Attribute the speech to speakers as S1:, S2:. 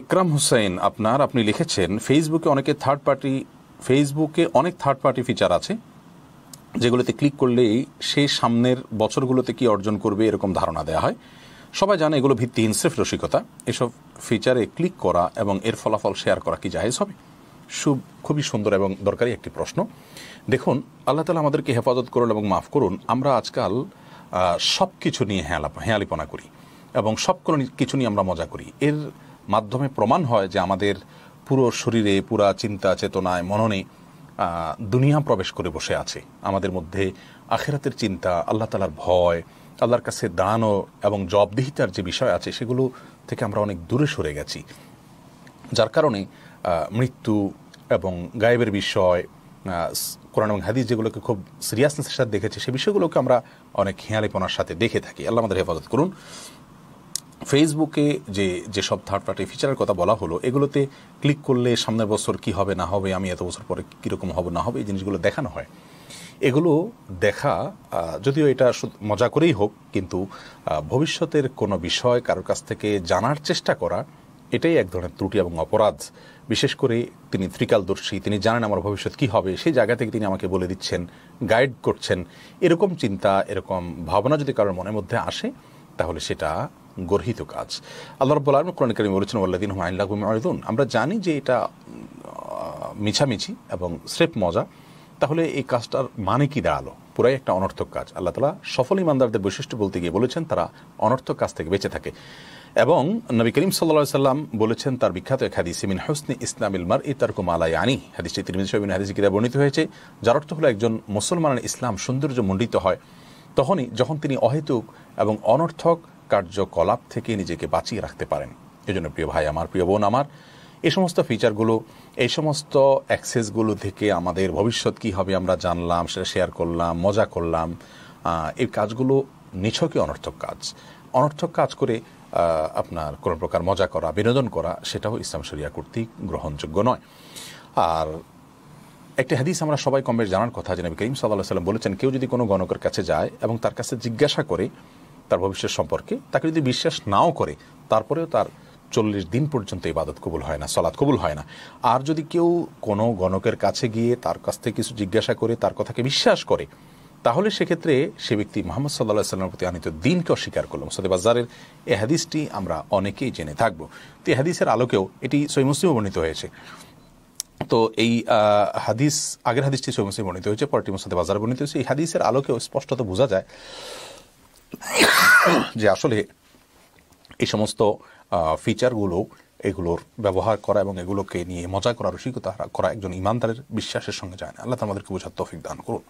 S1: ইকরাম হুসাইন আপনার আপনি লিখেছেন ফেসবুকে অনেকে থার্ড পার্টি ফেসবুকে অনেক থার্ড পার্টি ফিচার আছে যেগুলোতে ক্লিক করলেই সে সামনের বছরগুলোতে কি অর্জন করবে এরকম ধারণা দেওয়া হয় সবাই জানে এগুলো ভিত্তিহীন সেফ রসিকতা এসব ফিচারে ক্লিক করা এবং এর ফলাফল শেয়ার করা কি জাহেজ হবে সু খুবই সুন্দর এবং দরকারি একটি প্রশ্ন দেখুন আল্লাহ তালা আমাদেরকে হেফাজত করুন এবং মাফ করুন আমরা আজকাল সব কিছু নিয়ে হেয়ালা হেঁয়ালিপনা করি এবং সব কোনো কিছু নিয়ে আমরা মজা করি এর মাধ্যমে প্রমাণ হয় যে আমাদের পুরো শরীরে পুরা চিন্তা চেতনায় মননে দুনিয়া প্রবেশ করে বসে আছে আমাদের মধ্যে আখেরাতের চিন্তা আল্লাহ তালার ভয় আল্লাহর কাছে দানও এবং জবদিহিতার যে বিষয় আছে সেগুলো থেকে আমরা অনেক দূরে সরে গেছি যার কারণে মৃত্যু এবং গায়েবের বিষয় কোরআন এবং হাদিস যেগুলোকে খুব সিরিয়াসনেসের সাথে দেখেছি সে বিষয়গুলোকে আমরা অনেক হেঁয়ালিপনার সাথে দেখে থাকি আল্লাহ আমাদের হেফাজত করুন ফেসবুকে যে যেসব থার্ড পার্টি ফিচারের কথা বলা হলো এগুলোতে ক্লিক করলে সামনের বছর কি হবে না হবে আমি এত বছর পরে কীরকম হবে না হবে এই জিনিসগুলো দেখানো হয় এগুলো দেখা যদিও এটা মজা করেই হোক কিন্তু ভবিষ্যতের কোনো বিষয় কারোর কাছ থেকে জানার চেষ্টা করা এটাই এক ধরনের ত্রুটি এবং অপরাধ বিশেষ করে তিনি ত্রিকালদর্শী তিনি জানেন আমার ভবিষ্যৎ কি হবে সেই জায়গা থেকে তিনি আমাকে বলে দিচ্ছেন গাইড করছেন এরকম চিন্তা এরকম ভাবনা যদি কারোর মনের মধ্যে আসে তাহলে সেটা গর্হিত কাজ আল্লাহ রব্বুল আলম কোরআন করিম বলেছেন আল্লাহদিন হুম লাগুম আয়দুন আমরা জানি যে এটা মিছামিছি এবং স্রেফ মজা তাহলে এই কাজটার মানে কি দাঁড়ালো পুরাই একটা অনর্থক কাজ আল্লাহ তালা সফল ইমানদারদের বৈশিষ্ট্য বলতে গিয়ে বলেছেন তারা অনর্থক কাজ থেকে বেঁচে থাকে এবং নবী করিম সাল্লা সাল্লাম বলেছেন তার বিখ্যাত এক হাদিস মিন হোসনি ইসলামিল মার ই তারকু মালায়ানি হাদিসটি তিরমিজ সাহেবিন হাদিস কিরা বর্ণিত হয়েছে যার অর্থ হলো একজন মুসলমানের ইসলাম সৌন্দর্য মণ্ডিত হয় তখনই যখন তিনি অহেতুক এবং অনর্থক কার্যকলাপ থেকে নিজেকে বাঁচিয়ে রাখতে পারেন এজন্য প্রিয় ভাই আমার প্রিয় বোন আমার এই সমস্ত ফিচারগুলো এই সমস্ত অ্যাক্সেসগুলো থেকে আমাদের ভবিষ্যৎ কি হবে আমরা জানলাম সেটা শেয়ার করলাম মজা করলাম এই কাজগুলো নিছকই অনর্থক কাজ অনর্থক কাজ করে আপনার কোনো প্রকার মজা করা বিনোদন করা সেটাও ইসলাম শরিয়া কর্তৃক গ্রহণযোগ্য নয় আর একটি হাদিস আমরা সবাই কম জানার কথা যে নবী করিম সাল্লাহ সাল্লাম বলেছেন কেউ যদি কোনো গণকের কাছে যায় এবং তার কাছে জিজ্ঞাসা করে তার ভবিষ্যৎ সম্পর্কে তাকে যদি বিশ্বাস নাও করে তারপরেও তার চল্লিশ দিন পর্যন্ত ইবাদত কবুল হয় না সলাদ কবুল হয় না আর যদি কেউ কোনো গণকের কাছে গিয়ে তার কাছ থেকে কিছু জিজ্ঞাসা করে তার কথাকে বিশ্বাস করে তাহলে সেক্ষেত্রে সে ব্যক্তি মোহাম্মদ সাল্লা সাল্লামের প্রতি আনিত দিনকে অস্বীকার করলো মুসাদ বাজারের এ হাদিসটি আমরা অনেকেই জেনে থাকব তো এই হাদিসের আলোকেও এটি সই মুসলিম বর্ণিত হয়েছে তো এই হাদিস আগের হাদিসটি সই মুসলিম বর্ণিত হয়েছে পরটি মুসাদ বাজার বর্ণিত হয়েছে এই হাদিসের আলোকেও স্পষ্টত বোঝা যায় যে আসলে এই সমস্ত ফিচারগুলো এগুলোর ব্যবহার করা এবং এগুলোকে নিয়ে মজা করা রসিকতা করা একজন ইমানদারের বিশ্বাসের সঙ্গে যায় না আল্লাহ আমাদেরকে বোঝার তফিক দান করুন